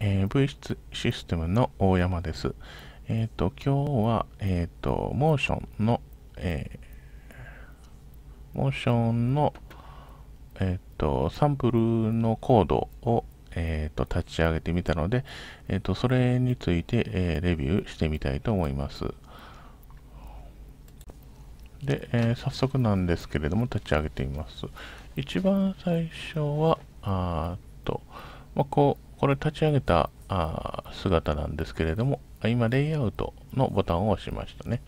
えー、質システムの大山です。えっ、ー、と、今日は、えっ、ー、と、モーションの、えー、モーションの、えっ、と、サンプルのコードを、えっ、と、立ち上げてみたので、えっ、と、それについて、えレビューしてみたいと思います。で、え早速なんですけれども、立ち上げてみます。一番最初は、あっと、まあ、こう、これ立ち上げたあ姿なんですけれども、今、レイアウトのボタンを押しましたね。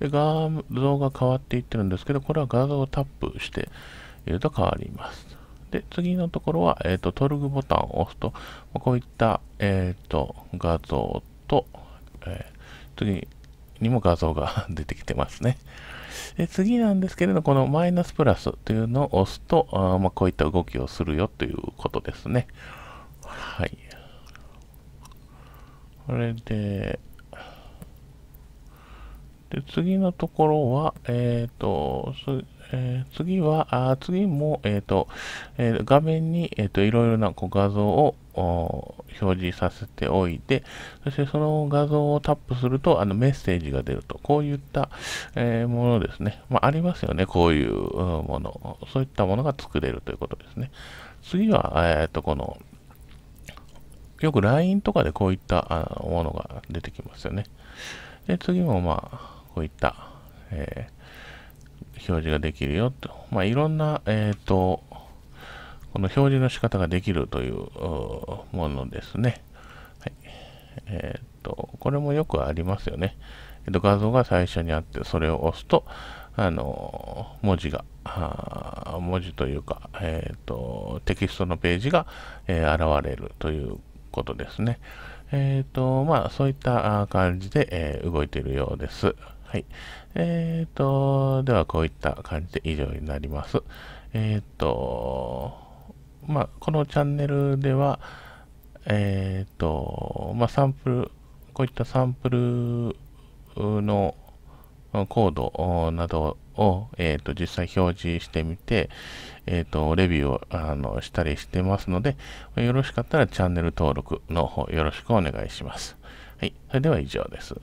で、画像が変わっていってるんですけど、これは画像をタップしていると変わります。で、次のところは、えっ、ー、と、トルグボタンを押すと、こういった、えっ、ー、と、画像と、えー、次にも画像が 出てきてますね。で次なんですけれど、このマイナスプラスというのを押すと、あまあ、こういった動きをするよということですね。はいこれでで次のところはえっ、ー、とえー、次は、あ次も、えっ、ー、と、えー、画面に、えっ、と、いろいろなこう画像を表示させておいて、そしてその画像をタップすると、あの、メッセージが出ると。こういった、えものですね。まあ、ありますよね。こういうもの。そういったものが作れるということですね。次は、えっ、と、この、よく LINE とかでこういったあものが出てきますよね。で、次もまあ、こういった、えー、表示ができるよと。まあ、いろんな、えっ、ー、と、この表示の仕方ができるというものですね。はい。えっ、ー、と、これもよくありますよね。えっ、と、画像が最初にあって、それを押すと、あの、文字が、文字というか、えっ、ー、と、テキストのページが、えー、現れるということですね。えっ、ー、と、まあ、そういった感じで、えー、動いているようです。はい。えっ、ー、と、ではこういった感じで以上になります。えっ、と、まあ、このチャンネルでは、えっ、と、まあ、サンプル、こういったサンプルのコードなどを、えーと、実際表示してみて、えーと、とレビューをあのしたりしてますので、よろしかったらチャンネル登録の方よろしくお願いします。はい、それでは以上です。